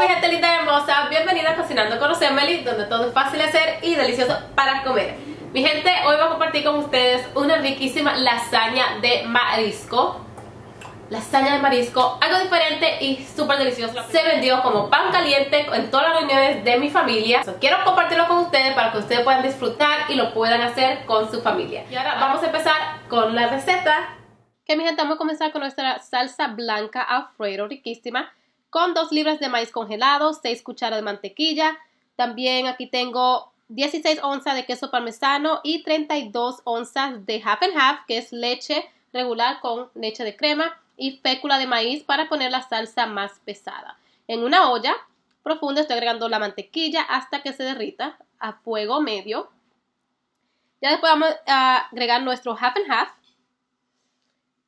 mi gente linda hermosa, bienvenida a Cocinando con Rosemary, donde todo es fácil de hacer y delicioso para comer. Mi gente, hoy voy a compartir con ustedes una riquísima lasaña de marisco. Lasaña de marisco, algo diferente y súper delicioso. Se vendió como pan caliente en todas las reuniones de mi familia. quiero compartirlo con ustedes para que ustedes puedan disfrutar y lo puedan hacer con su familia. Y ahora vamos a empezar con la receta. Que mi gente, vamos a comenzar con nuestra salsa blanca Alfredo, riquísima con 2 libras de maíz congelado, 6 cucharas de mantequilla. También aquí tengo 16 onzas de queso parmesano y 32 onzas de half and half, que es leche regular con leche de crema y fécula de maíz para poner la salsa más pesada. En una olla profunda estoy agregando la mantequilla hasta que se derrita a fuego medio. Ya después vamos a agregar nuestro half and half.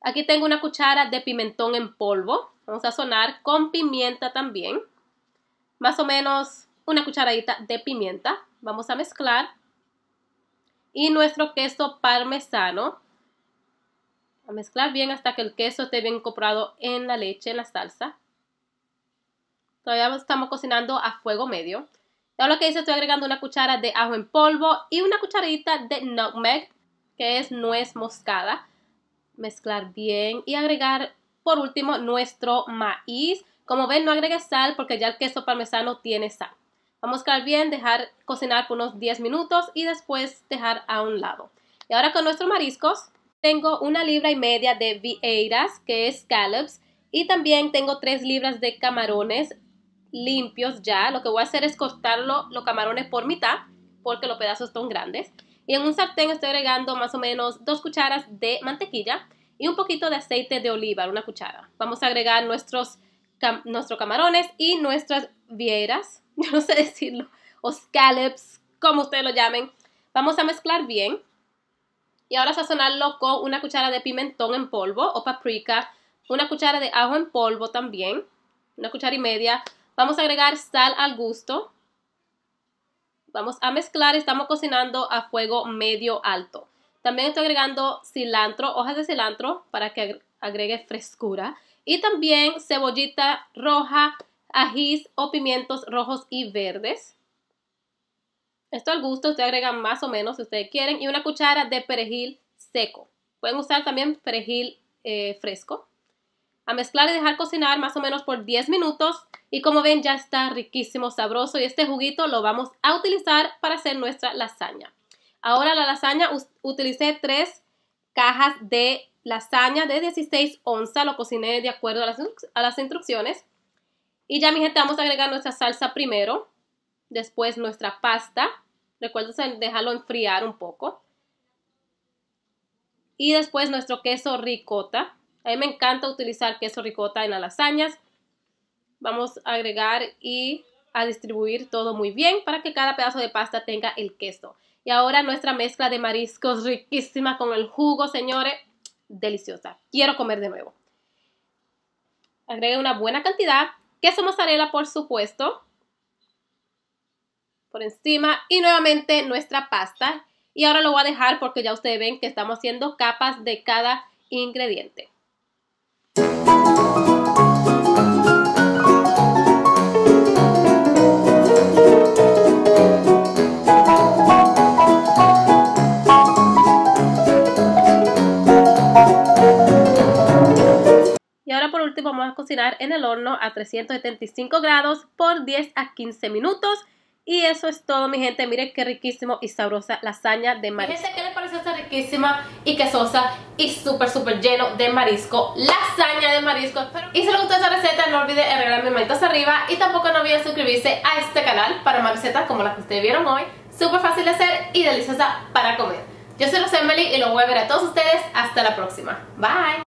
Aquí tengo una cuchara de pimentón en polvo. Vamos oh. a sazonar con pimienta también. Más o menos una cucharadita de pimienta. Vamos a mezclar. Y nuestro queso parmesano. A mezclar bien hasta que el queso esté bien incorporado en la leche, en la salsa. Todavía estamos cocinando a fuego medio. Y ahora lo que hice, estoy agregando una cuchara de ajo en polvo y una cucharadita de nutmeg, que es nuez moscada. Mezclar bien y agregar por último, nuestro maíz. Como ven, no agrega sal porque ya el queso parmesano tiene sal. Vamos a mezclar bien, dejar cocinar por unos 10 minutos y después dejar a un lado. Y ahora con nuestros mariscos, tengo una libra y media de vieiras, que es scallops, y también tengo 3 libras de camarones limpios ya. Lo que voy a hacer es cortarlo los camarones por mitad, porque los pedazos son grandes. Y en un sartén estoy agregando más o menos 2 cucharas de mantequilla y un poquito de aceite de oliva, una cuchara. Vamos a agregar nuestros, camarones y nuestras vieiras, yo no sé decirlo, o scallops, como ustedes lo llamen. Vamos a mezclar bien y ahora sazonarlo con una cuchara de pimentón en polvo o paprika, una cuchara de ajo en polvo también, una cuchara y media. Vamos a agregar sal al gusto. Vamos a mezclar, estamos cocinando a fuego medio alto. También estoy agregando cilantro, hojas de cilantro para que agregue frescura. Y también cebollita roja, ajís o pimientos rojos y verdes. Esto al gusto, ustedes agregan más o menos si ustedes quieren. Y una cuchara de perejil seco. Pueden usar también perejil eh, fresco. A mezclar y dejar cocinar más o menos por 10 minutos. Y como ven ya está riquísimo, sabroso. Y este juguito lo vamos a utilizar para hacer nuestra lasaña. Ahora la lasaña, utilicé tres cajas de lasaña de 16 onzas, lo cociné de acuerdo a las, instrucciones. Y ya mi gente vamos a agregar nuestra salsa primero, después nuestra pasta, recuerden dejarlo enfriar un poco. Y después nuestro queso ricota. A mí me encanta utilizar queso ricota en las lasañas. Vamos a agregar y a distribuir todo muy bien para que cada pedazo de pasta tenga el queso. Y ahora nuestra mezcla de mariscos riquísima con el jugo, señores, deliciosa. Quiero comer de nuevo. Agregué una buena cantidad. Queso mozzarella, por supuesto. Por encima. Y nuevamente nuestra pasta. Y ahora lo voy a dejar porque ya ustedes ven que estamos haciendo capas de cada ingrediente. Y vamos a cocinar en el horno a 375 grados por 10 a 15 minutos. Y eso es todo, mi gente. Miren qué riquísimo y sabrosa lasaña de marisco. Gente, ¿qué les parece esta riquísima y quesosa y súper, súper lleno de marisco? Lasaña de marisco. Y si les gustó esta receta, no olviden regalarme hacia arriba y tampoco no olviden suscribirse a este canal para más recetas como las que ustedes vieron hoy. Súper fácil de hacer y deliciosa para comer. Yo soy Rosemary y los voy a ver a todos ustedes. Hasta la próxima. Bye.